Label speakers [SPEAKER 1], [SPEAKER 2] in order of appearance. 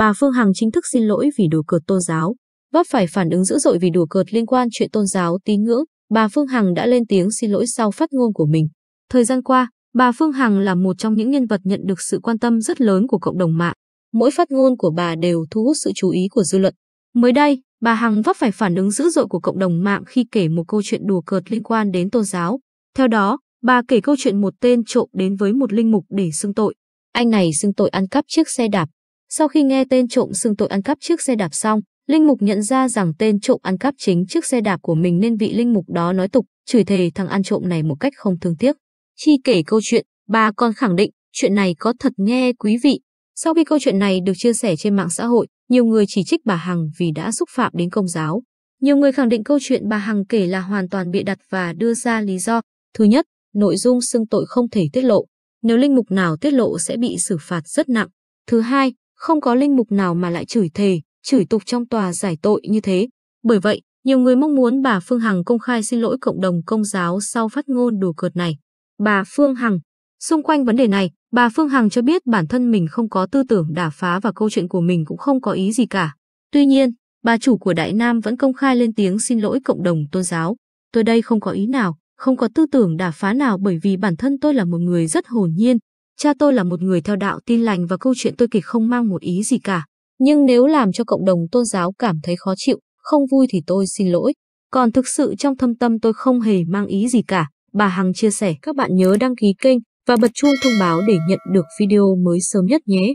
[SPEAKER 1] bà Phương Hằng chính thức xin lỗi vì đùa cợt tôn giáo. Vấp phải phản ứng dữ dội vì đùa cợt liên quan chuyện tôn giáo tín ngưỡng, bà Phương Hằng đã lên tiếng xin lỗi sau phát ngôn của mình. Thời gian qua, bà Phương Hằng là một trong những nhân vật nhận được sự quan tâm rất lớn của cộng đồng mạng. Mỗi phát ngôn của bà đều thu hút sự chú ý của dư luận. Mới đây, bà Hằng vấp phải phản ứng dữ dội của cộng đồng mạng khi kể một câu chuyện đùa cợt liên quan đến tôn giáo. Theo đó, bà kể câu chuyện một tên trộm đến với một linh mục để xưng tội. Anh này xưng tội ăn cắp chiếc xe đạp sau khi nghe tên trộm xưng tội ăn cắp chiếc xe đạp xong, Linh Mục nhận ra rằng tên trộm ăn cắp chính chiếc xe đạp của mình nên vị Linh Mục đó nói tục, chửi thề thằng ăn trộm này một cách không thương tiếc. Khi kể câu chuyện, bà còn khẳng định chuyện này có thật nghe quý vị. Sau khi câu chuyện này được chia sẻ trên mạng xã hội, nhiều người chỉ trích bà Hằng vì đã xúc phạm đến công giáo. Nhiều người khẳng định câu chuyện bà Hằng kể là hoàn toàn bịa đặt và đưa ra lý do. Thứ nhất, nội dung xưng tội không thể tiết lộ. Nếu linh mục nào tiết lộ sẽ bị xử phạt rất nặng. Thứ hai, không có linh mục nào mà lại chửi thề, chửi tục trong tòa giải tội như thế. Bởi vậy, nhiều người mong muốn bà Phương Hằng công khai xin lỗi cộng đồng công giáo sau phát ngôn đùa cợt này. Bà Phương Hằng Xung quanh vấn đề này, bà Phương Hằng cho biết bản thân mình không có tư tưởng đả phá và câu chuyện của mình cũng không có ý gì cả. Tuy nhiên, bà chủ của Đại Nam vẫn công khai lên tiếng xin lỗi cộng đồng tôn giáo. Tôi đây không có ý nào, không có tư tưởng đả phá nào bởi vì bản thân tôi là một người rất hồn nhiên, Cha tôi là một người theo đạo tin lành và câu chuyện tôi kể không mang một ý gì cả. Nhưng nếu làm cho cộng đồng tôn giáo cảm thấy khó chịu, không vui thì tôi xin lỗi. Còn thực sự trong thâm tâm tôi không hề mang ý gì cả. Bà Hằng chia sẻ các bạn nhớ đăng ký kênh và bật chuông thông báo để nhận được video mới sớm nhất nhé.